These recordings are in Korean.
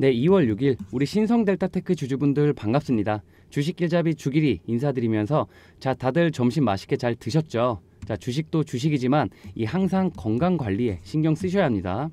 네, 2월 6일 우리 신성 델타테크 주주분들 반갑습니다. 주식길잡이 주길이 인사드리면서 자, 다들 점심 맛있게 잘 드셨죠? 자, 주식도 주식이지만 이 항상 건강 관리에 신경 쓰셔야 합니다.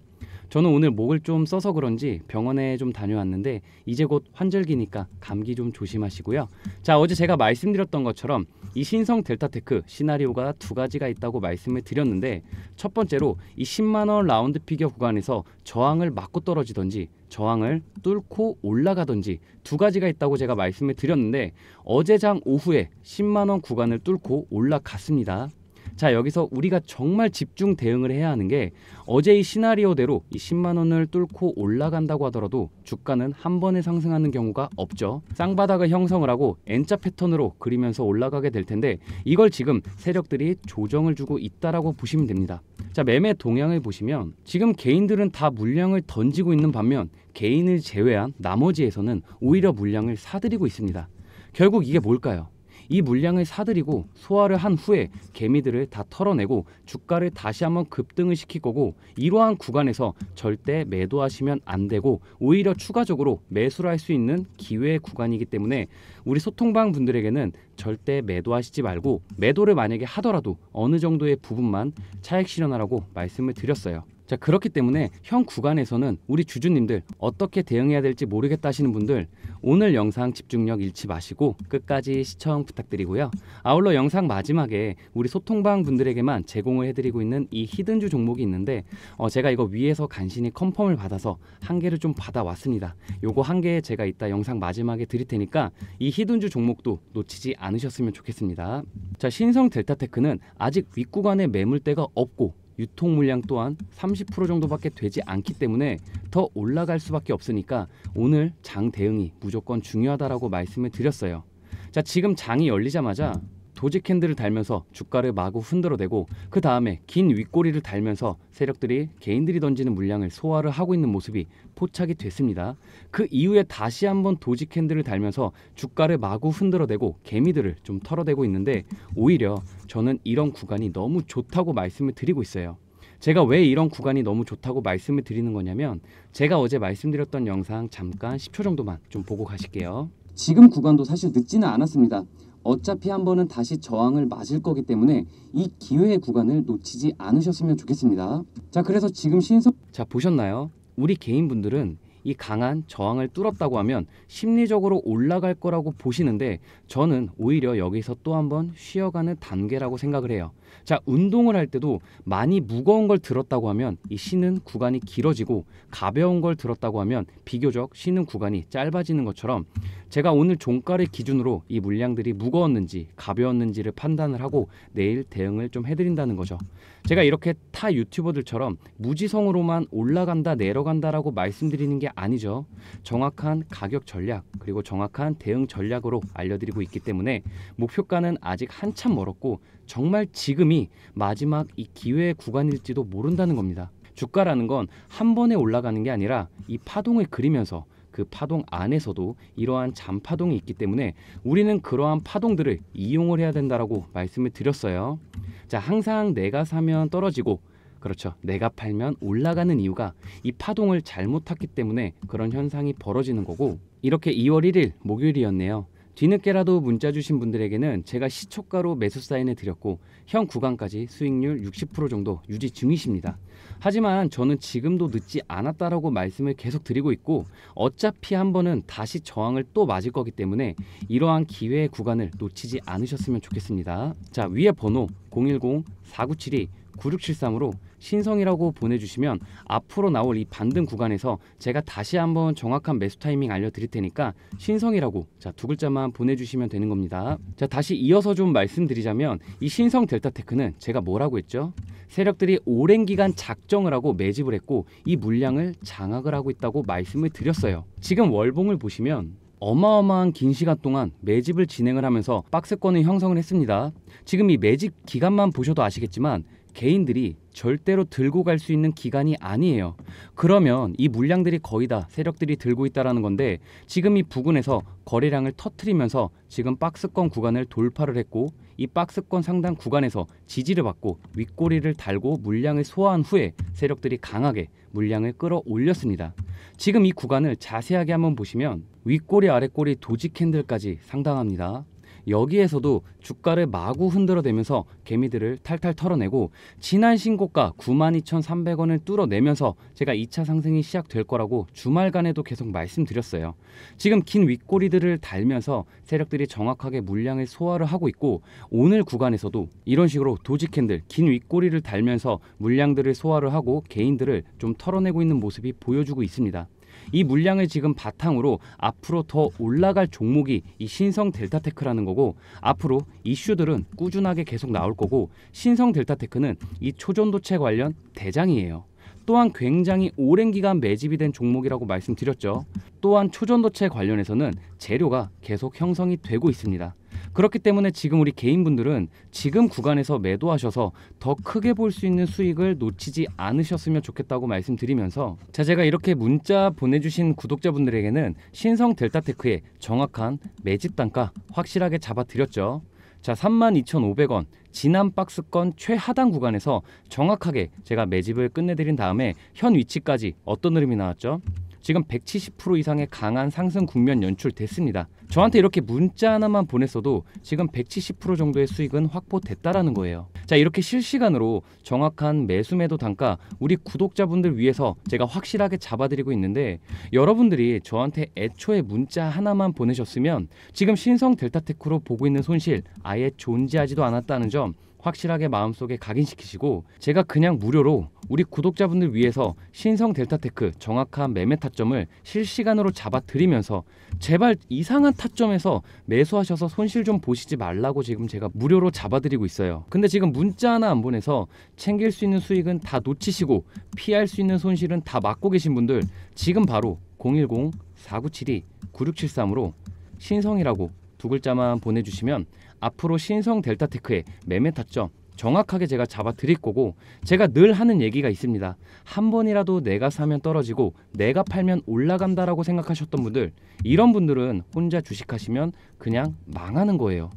저는 오늘 목을 좀 써서 그런지 병원에 좀 다녀왔는데 이제 곧 환절기니까 감기 좀 조심하시고요. 자, 어제 제가 말씀드렸던 것처럼 이 신성 델타테크 시나리오가 두 가지가 있다고 말씀을 드렸는데 첫 번째로 이 10만 원 라운드 피겨 구간에서 저항을 맞고 떨어지던지 저항을 뚫고 올라가던지 두 가지가 있다고 제가 말씀을 드렸는데 어제 장 오후에 10만 원 구간을 뚫고 올라갔습니다. 자 여기서 우리가 정말 집중 대응을 해야 하는 게 어제 의 시나리오대로 이 10만 원을 뚫고 올라간다고 하더라도 주가는 한 번에 상승하는 경우가 없죠. 쌍바닥을 형성을 하고 N자 패턴으로 그리면서 올라가게 될 텐데 이걸 지금 세력들이 조정을 주고 있다라고 보시면 됩니다. 자 매매 동향을 보시면 지금 개인들은 다 물량을 던지고 있는 반면 개인을 제외한 나머지에서는 오히려 물량을 사들이고 있습니다. 결국 이게 뭘까요? 이 물량을 사들이고 소화를 한 후에 개미들을 다 털어내고 주가를 다시 한번 급등을 시킬 거고 이러한 구간에서 절대 매도하시면 안 되고 오히려 추가적으로 매수를 할 수 있는 기회의 구간이기 때문에 우리 소통방 분들에게는 절대 매도하시지 말고 매도를 만약에 하더라도 어느 정도의 부분만 차익 실현하라고 말씀을 드렸어요. 자 그렇기 때문에 현 구간에서는 우리 주주님들 어떻게 대응해야 될지 모르겠다 하시는 분들 오늘 영상 집중력 잃지 마시고 끝까지 시청 부탁드리고요. 아울러 영상 마지막에 우리 소통방 분들에게만 제공을 해드리고 있는 이 히든주 종목이 있는데 어, 제가 이거 위에서 간신히 컨펌을 받아서 한 개를 좀 받아왔습니다. 요거 한 개 제가 이따 영상 마지막에 드릴 테니까 이 히든주 종목도 놓치지 않으셨으면 좋겠습니다. 자 신성 델타테크는 아직 윗구간에 매물대가 없고 유통 물량 또한 30% 정도밖에 되지 않기 때문에 더 올라갈 수밖에 없으니까 오늘 장 대응이 무조건 중요하다라고 말씀을 드렸어요. 자, 지금 장이 열리자마자 도지 캔들을 달면서 주가를 마구 흔들어대고 그 다음에 긴 윗꼬리를 달면서 세력들이 개인들이 던지는 물량을 소화를 하고 있는 모습이 포착이 됐습니다. 그 이후에 다시 한번 도지 캔들을 달면서 주가를 마구 흔들어대고 개미들을 좀 털어대고 있는데 오히려 저는 이런 구간이 너무 좋다고 말씀을 드리고 있어요. 제가 왜 이런 구간이 너무 좋다고 말씀을 드리는 거냐면 제가 어제 말씀드렸던 영상 잠깐 10초 정도만 좀 보고 가실게요. 지금 구간도 사실 늦지는 않았습니다. 어차피 한 번은 다시 저항을 맞을 거기 때문에 이 기회의 구간을 놓치지 않으셨으면 좋겠습니다. 자, 그래서 지금 신속 자, 보셨나요? 우리 개인분들은 이 강한 저항을 뚫었다고 하면 심리적으로 올라갈 거라고 보시는데 저는 오히려 여기서 또 한번 쉬어가는 단계라고 생각을 해요. 자, 운동을 할 때도 많이 무거운 걸 들었다고 하면 이 쉬는 구간이 길어지고 가벼운 걸 들었다고 하면 비교적 쉬는 구간이 짧아지는 것처럼 제가 오늘 종가를 기준으로 이 물량들이 무거웠는지 가벼웠는지를 판단을 하고 내일 대응을 좀 해드린다는 거죠. 제가 이렇게 타 유튜버들처럼 무지성으로만 올라간다 내려간다라고 말씀드리는 게 아니죠. 정확한 가격 전략 그리고 정확한 대응 전략으로 알려드리고 있기 때문에 목표가는 아직 한참 멀었고 정말 지금이 마지막 이 기회의 구간일지도 모른다는 겁니다. 주가라는 건 한 번에 올라가는 게 아니라 이 파동을 그리면서 그 파동 안에서도 이러한 잔파동이 있기 때문에 우리는 그러한 파동들을 이용을 해야 된다라고 말씀을 드렸어요. 자, 항상 내가 사면 떨어지고 그렇죠. 내가 팔면 올라가는 이유가 이 파동을 잘못 탔기 때문에 그런 현상이 벌어지는 거고 이렇게 2월 1일 목요일이었네요. 뒤늦게라도 문자 주신 분들에게는 제가 시초가로 매수 사인해 드렸고 현 구간까지 수익률 60% 정도 유지 중이십니다. 하지만 저는 지금도 늦지 않았다라고 말씀을 계속 드리고 있고 어차피 한 번은 다시 저항을 또 맞을 거기 때문에 이러한 기회의 구간을 놓치지 않으셨으면 좋겠습니다. 자 위에 번호 010 4972 9673으로 신성이라고 보내주시면 앞으로 나올 이 반등 구간에서 제가 다시 한번 정확한 매수 타이밍 알려드릴 테니까 신성이라고 자 두 글자만 보내주시면 되는 겁니다. 자 다시 이어서 좀 말씀드리자면 이 신성 델타테크는 제가 뭐라고 했죠? 세력들이 오랜 기간 작정을 하고 매집을 했고 이 물량을 장악을 하고 있다고 말씀을 드렸어요. 지금 월봉을 보시면 어마어마한 긴 시간 동안 매집을 진행을 하면서 박스권을 형성을 했습니다. 지금 이 매집 기간만 보셔도 아시겠지만 개인들이 절대로 들고 갈 수 있는 기간이 아니에요. 그러면 이 물량들이 거의 다 세력들이 들고 있다라는 건데 지금 이 부근에서 거래량을 터트리면서 지금 박스권 구간을 돌파를 했고 이 박스권 상단 구간에서 지지를 받고 윗꼬리를 달고 물량을 소화한 후에 세력들이 강하게 물량을 끌어올렸습니다. 지금 이 구간을 자세하게 한번 보시면 윗꼬리 아랫꼬리 도지 캔들까지 상당합니다. 여기에서도 주가를 마구 흔들어대면서 개미들을 탈탈 털어내고 지난 신고가 92,300원을 뚫어내면서 제가 2차 상승이 시작될 거라고 주말간에도 계속 말씀드렸어요. 지금 긴 윗꼬리들을 달면서 세력들이 정확하게 물량을 소화를 하고 있고 오늘 구간에서도 이런 식으로 도지 캔들 긴 윗꼬리를 달면서 물량들을 소화를 하고 개인들을 좀 털어내고 있는 모습이 보여주고 있습니다. 이 물량을 지금 바탕으로 앞으로 더 올라갈 종목이 이 신성 델타테크라는 거고 앞으로 이슈들은 꾸준하게 계속 나올 거고 신성 델타테크는 이 초전도체 관련 대장이에요. 또한 굉장히 오랜 기간 매집이 된 종목이라고 말씀드렸죠. 또한 초전도체 관련해서는 재료가 계속 형성이 되고 있습니다. 그렇기 때문에 지금 우리 개인분들은 지금 구간에서 매도하셔서 더 크게 볼 수 있는 수익을 놓치지 않으셨으면 좋겠다고 말씀드리면서 자 제가 이렇게 문자 보내주신 구독자분들에게는 신성 델타테크의 정확한 매집 단가 확실하게 잡아드렸죠. 자 32,500원 지난 박스권 최하단 구간에서 정확하게 제가 매집을 끝내드린 다음에 현 위치까지 어떤 흐름이 나왔죠? 지금 170% 이상의 강한 상승 국면 연출됐습니다. 저한테 이렇게 문자 하나만 보냈어도 지금 170% 정도의 수익은 확보됐다라는 거예요. 자, 이렇게 실시간으로 정확한 매수 매도 단가 우리 구독자분들 위해서 제가 확실하게 잡아드리고 있는데 여러분들이 저한테 애초에 문자 하나만 보내셨으면 지금 신성 델타테크로 보고 있는 손실 아예 존재하지도 않았다는 점 확실하게 마음속에 각인시키시고 제가 그냥 무료로 우리 구독자분들 위해서 신성 델타테크 정확한 매매 타점을 실시간으로 잡아드리면서 제발 이상한 타점에서 매수하셔서 손실 좀 보시지 말라고 지금 제가 무료로 잡아드리고 있어요. 근데 지금 문자 하나 안 보내서 챙길 수 있는 수익은 다 놓치시고 피할 수 있는 손실은 다 막고 계신 분들 지금 바로 010-4972-9673으로 신성이라고 두 글자만 보내주시면 앞으로 신성 델타테크의 매매 타점 정확하게 제가 잡아 드릴 거고 제가 늘 하는 얘기가 있습니다. 한 번이라도 내가 사면 떨어지고 내가 팔면 올라간다라고 생각하셨던 분들 이런 분들은 혼자 주식하시면 그냥 망하는 거예요.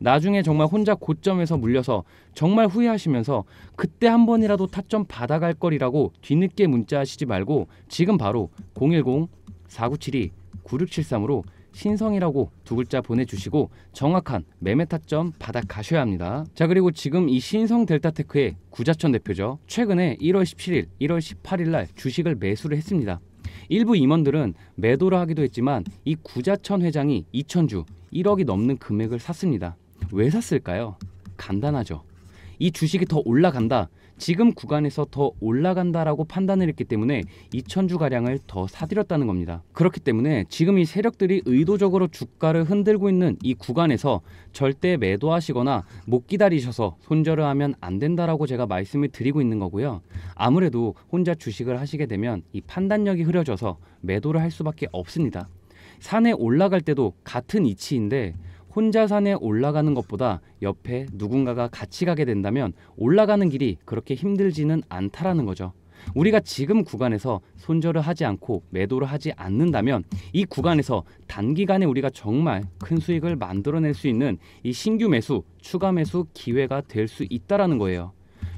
나중에 정말 혼자 고점에서 물려서 정말 후회하시면서 그때 한 번이라도 타점 받아갈 거리라고 뒤늦게 문자하시지 말고 지금 바로 010 4972 9673으로 신성이라고 두 글자 보내주시고 정확한 매매 타점 받아 가셔야 합니다. 자 그리고 지금 이 신성 델타테크의 구자천 대표죠. 최근에 1월 17일, 1월 18일 날 주식을 매수를 했습니다. 일부 임원들은 매도를 하기도 했지만 이 구자천 회장이 2천주 1억이 넘는 금액을 샀습니다. 왜 샀을까요? 간단하죠. 이 주식이 더 올라간다. 지금 구간에서 더 올라간다라고 판단을 했기 때문에 2천주 가량을 더 사들였다는 겁니다. 그렇기 때문에 지금 이 세력들이 의도적으로 주가를 흔들고 있는 이 구간에서 절대 매도하시거나 못 기다리셔서 손절을 하면 안 된다라고 제가 말씀을 드리고 있는 거고요. 아무래도 혼자 주식을 하시게 되면 이 판단력이 흐려져서 매도를 할 수밖에 없습니다. 산에 올라갈 때도 같은 이치인데 혼자 산에 올라가는 것보다 옆에 누군가가 같이 가게 된다면 올라가는 길이 그렇게 힘들지는 않다라는 거죠. 우리가 지금 구간에서 손절을 하지 않고 매도를 하지 않는다면 이 구간에서 단기간에 우리가 정말 큰 수익을 만들어낼 수 있는 이 신규 매수, 추가 매수 기회가 될 수 있다라는 거예요.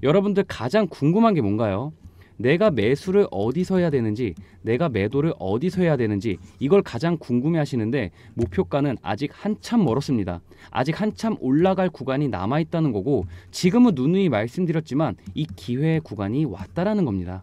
여러분들 가장 궁금한 게 뭔가요? 내가 매수를 어디서 해야 되는지 내가 매도를 어디서 해야 되는지 이걸 가장 궁금해 하시는데 목표가는 아직 한참 멀었습니다. 아직 한참 올라갈 구간이 남아 있다는 거고 지금은 누누이 말씀드렸지만 이 기회의 구간이 왔다라는 겁니다.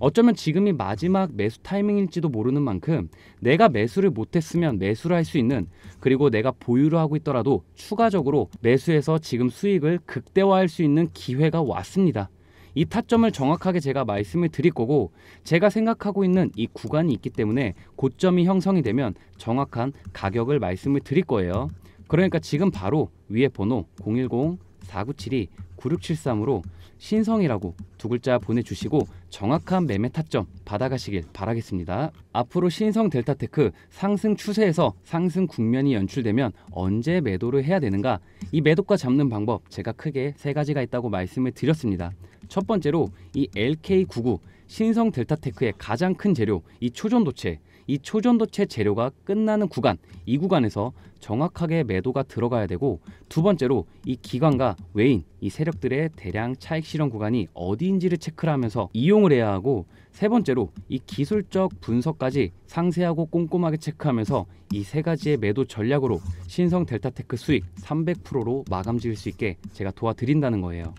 어쩌면 지금이 마지막 매수 타이밍일지도 모르는 만큼 내가 매수를 못했으면 매수를 할 수 있는 그리고 내가 보유를 하고 있더라도 추가적으로 매수해서 지금 수익을 극대화할 수 있는 기회가 왔습니다. 이 타점을 정확하게 제가 말씀을 드릴 거고 제가 생각하고 있는 이 구간이 있기 때문에 고점이 형성이 되면 정확한 가격을 말씀을 드릴 거예요. 그러니까 지금 바로 위에 번호 010-4972-9673으로 신성이라고 두 글자 보내주시고 정확한 매매 타점 받아가시길 바라겠습니다. 앞으로 신성 델타테크 상승 추세에서 상승 국면이 연출되면 언제 매도를 해야 되는가 이 매도가 잡는 방법 제가 크게 세 가지가 있다고 말씀을 드렸습니다. 첫 번째로 이 LK99 신성 델타테크의 가장 큰 재료 이 초전도체 이 초전도체 재료가 끝나는 구간 이 구간에서 정확하게 매도가 들어가야 되고 두 번째로 이 기관과 외인 이 세력들의 대량 차익 실현 구간이 어디인지를 체크를 하면서 이용을 해야 하고 세 번째로 이 기술적 분석까지 상세하고 꼼꼼하게 체크하면서 이 세 가지의 매도 전략으로 신성 델타테크 수익 300%로 마감 지을 수 있게 제가 도와드린다는 거예요.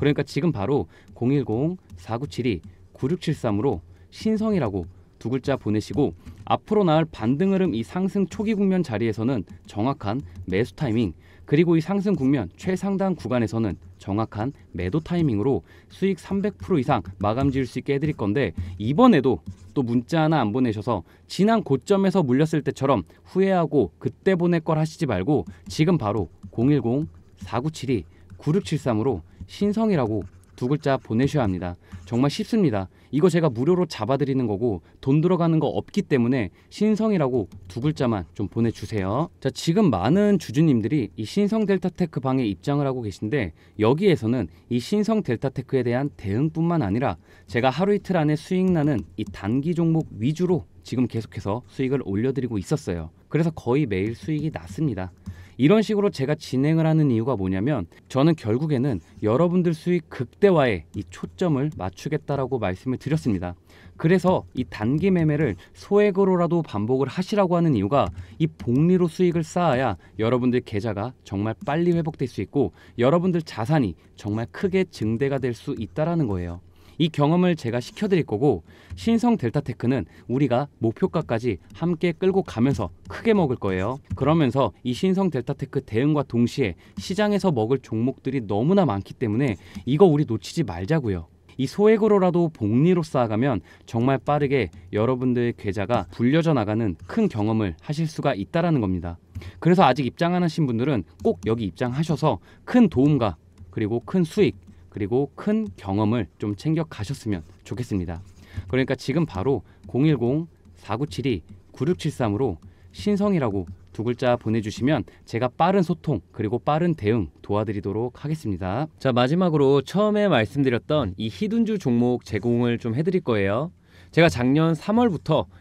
그러니까 지금 바로 010-4972-9673으로 신성이라고 두 글자 보내시고 앞으로 나올 반등 흐름 이 상승 초기 국면 자리에서는 정확한 매수 타이밍 그리고 이 상승 국면 최상단 구간에서는 정확한 매도 타이밍으로 수익 300% 이상 마감 지을 수 있게 해드릴 건데 이번에도 또 문자 하나 안 보내셔서 지난 고점에서 물렸을 때처럼 후회하고 그때 보낼 걸 하시지 말고 지금 바로 010-4972-9673으로 신성이라고 두 글자 보내셔야 합니다. 정말 쉽습니다. 이거 제가 무료로 잡아드리는 거고 돈 들어가는 거 없기 때문에 신성이라고 두 글자만 좀 보내주세요. 자 지금 많은 주주님들이 이 신성 델타테크 방에 입장을 하고 계신데 여기에서는 이 신성 델타테크에 대한 대응뿐만 아니라 제가 하루 이틀 안에 수익 나는 이 단기 종목 위주로 지금 계속해서 수익을 올려드리고 있었어요. 그래서 거의 매일 수익이 났습니다. 이런 식으로 제가 진행을 하는 이유가 뭐냐면 저는 결국에는 여러분들 수익 극대화에 이 초점을 맞추겠다라고 말씀을 드렸습니다. 그래서 이 단기 매매를 소액으로라도 반복을 하시라고 하는 이유가 이 복리로 수익을 쌓아야 여러분들 계좌가 정말 빨리 회복될 수 있고 여러분들 자산이 정말 크게 증대가 될 수 있다라는 거예요. 이 경험을 제가 시켜드릴 거고 신성 델타테크는 우리가 목표가까지 함께 끌고 가면서 크게 먹을 거예요. 그러면서 이 신성 델타테크 대응과 동시에 시장에서 먹을 종목들이 너무나 많기 때문에 이거 우리 놓치지 말자고요. 이 소액으로라도 복리로 쌓아가면 정말 빠르게 여러분들의 계좌가 불려져 나가는 큰 경험을 하실 수가 있다라는 겁니다. 그래서 아직 입장 안 하신 분들은 꼭 여기 입장하셔서 큰 도움과 그리고 큰 수익 그리고 큰 경험을 좀 챙겨 가셨으면 좋겠습니다. 그러니까 지금 바로 010-4972-9673으로 신성이라고 두 글자 보내주시면 제가 빠른 소통 그리고 빠른 대응 도와드리도록 하겠습니다. 자 마지막으로 처음에 말씀드렸던 이 히든주 종목 제공을 좀 해드릴 거예요. 제가 작년 3월부터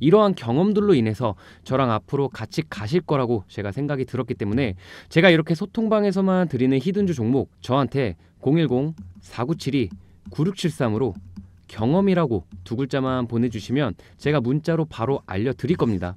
이러한 경험들로 인해서 저랑 앞으로 같이 가실 거라고 제가 생각이 들었기 때문에 제가 이렇게 소통방에서만 드리는 히든주 종목 저한테 010-4972-9673으로 경험이라고 두 글자만 보내주시면 제가 문자로 바로 알려드릴 겁니다.